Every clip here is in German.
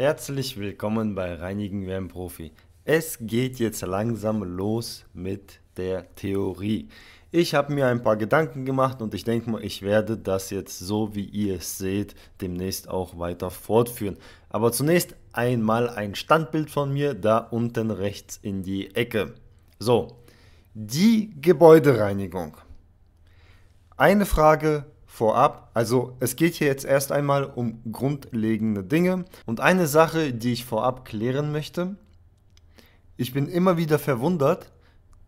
Herzlich willkommen bei Reinigen wie ein Profi. Es geht jetzt langsam los mit der Theorie. Ich habe mir ein paar Gedanken gemacht und ich denke mal, ich werde das jetzt so, wie ihr es seht, demnächst auch weiter fortführen. Aber zunächst einmal ein Standbild von mir da unten rechts in die Ecke. So, die Gebäudereinigung. Eine Frage vorab. Also es geht hier jetzt erst einmal um grundlegende Dinge. Und eine Sache, die ich vorab klären möchte. Ich bin immer wieder verwundert,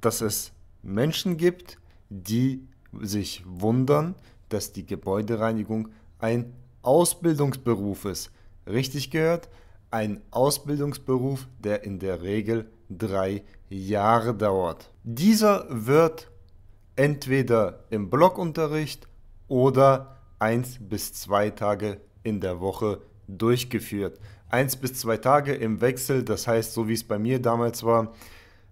dass es Menschen gibt, die sich wundern, dass die Gebäudereinigung ein Ausbildungsberuf ist. Richtig gehört, ein Ausbildungsberuf, der in der Regel drei Jahre dauert. Dieser wird entweder im Blockunterricht oder eins bis zwei Tage in der Woche durchgeführt. Eins bis zwei Tage im Wechsel, das heißt, so wie es bei mir damals war,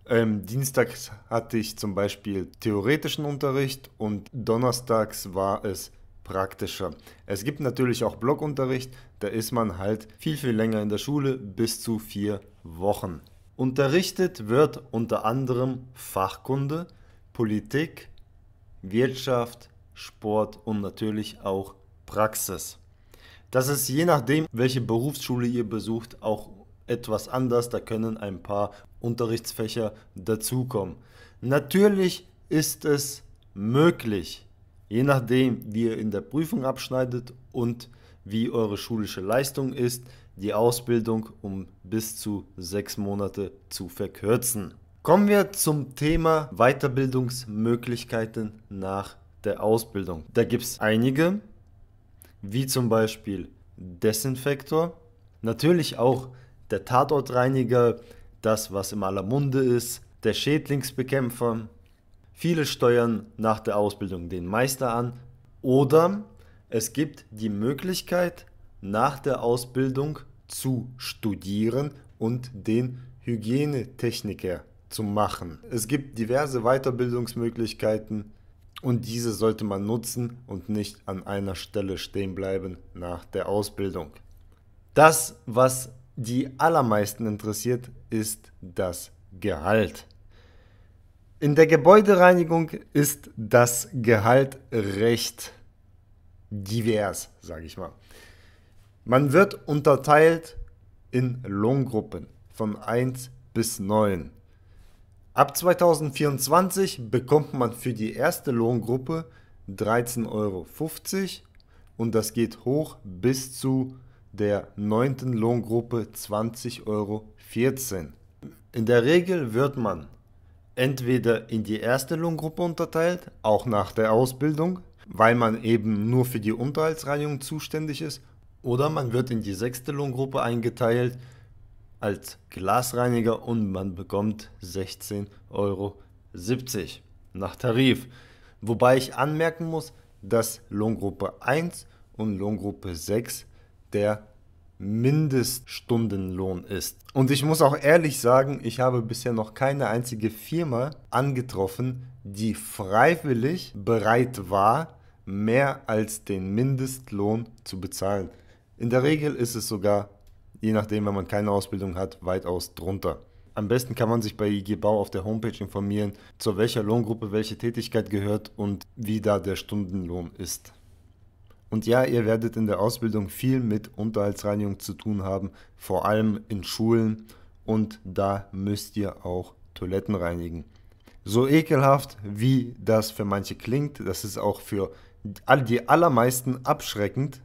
ähm, dienstags hatte ich zum Beispiel theoretischen Unterricht und donnerstags war es praktischer. Es gibt natürlich auch Blockunterricht, da ist man halt viel, viel länger in der Schule, bis zu vier Wochen. Unterrichtet wird unter anderem Fachkunde, Politik, Wirtschaft, Sport und natürlich auch Praxis. Das ist je nachdem, welche Berufsschule ihr besucht, auch etwas anders. Da können ein paar Unterrichtsfächer dazukommen. Natürlich ist es möglich, je nachdem, wie ihr in der Prüfung abschneidet und wie eure schulische Leistung ist, die Ausbildung um bis zu sechs Monate zu verkürzen. Kommen wir zum Thema Weiterbildungsmöglichkeiten nach der Ausbildung. Da gibt es einige, wie zum Beispiel Desinfektor, natürlich auch der Tatortreiniger, das, was im aller Munde ist, der Schädlingsbekämpfer. Viele steuern nach der Ausbildung den Meister an oder es gibt die Möglichkeit, nach der Ausbildung zu studieren und den Hygienetechniker zu machen. Es gibt diverse Weiterbildungsmöglichkeiten und diese sollte man nutzen und nicht an einer Stelle stehen bleiben nach der Ausbildung. Das, was die allermeisten interessiert, ist das Gehalt. In der Gebäudereinigung ist das Gehalt recht divers, sage ich mal. Man wird unterteilt in Lohngruppen von 1 bis 9. Ab 2024 bekommt man für die erste Lohngruppe 13,50 Euro und das geht hoch bis zu der neunten Lohngruppe 20,14 Euro. In der Regel wird man entweder in die erste Lohngruppe unterteilt, auch nach der Ausbildung, weil man eben nur für die Unterhaltsreinigung zuständig ist, oder man wird in die sechste Lohngruppe eingeteilt, als Glasreiniger und man bekommt 16,70 Euro nach Tarif. Wobei ich anmerken muss, dass Lohngruppe 1 und Lohngruppe 6 der Mindeststundenlohn ist. Und ich muss auch ehrlich sagen, ich habe bisher noch keine einzige Firma angetroffen, die freiwillig bereit war, mehr als den Mindestlohn zu bezahlen. In der Regel ist es sogar je nachdem, wenn man keine Ausbildung hat, weitaus drunter. Am besten kann man sich bei IG Bau auf der Homepage informieren, zu welcher Lohngruppe welche Tätigkeit gehört und wie da der Stundenlohn ist. Und ja, ihr werdet in der Ausbildung viel mit Unterhaltsreinigung zu tun haben, vor allem in Schulen und da müsst ihr auch Toiletten reinigen. So ekelhaft, wie das für manche klingt, das ist auch für die allermeisten abschreckend,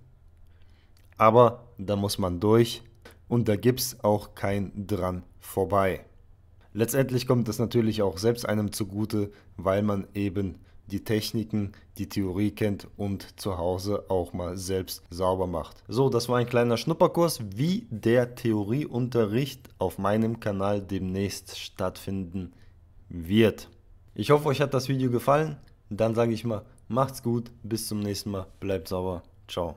aber da muss man durch und da gibt es auch kein dran vorbei. Letztendlich kommt es natürlich auch selbst einem zugute, weil man eben die Techniken, die Theorie kennt und zu Hause auch mal selbst sauber macht. So, das war ein kleiner Schnupperkurs, wie der Theorieunterricht auf meinem Kanal demnächst stattfinden wird. Ich hoffe, euch hat das Video gefallen. Dann sage ich mal, macht's gut, bis zum nächsten Mal, bleibt sauber, ciao.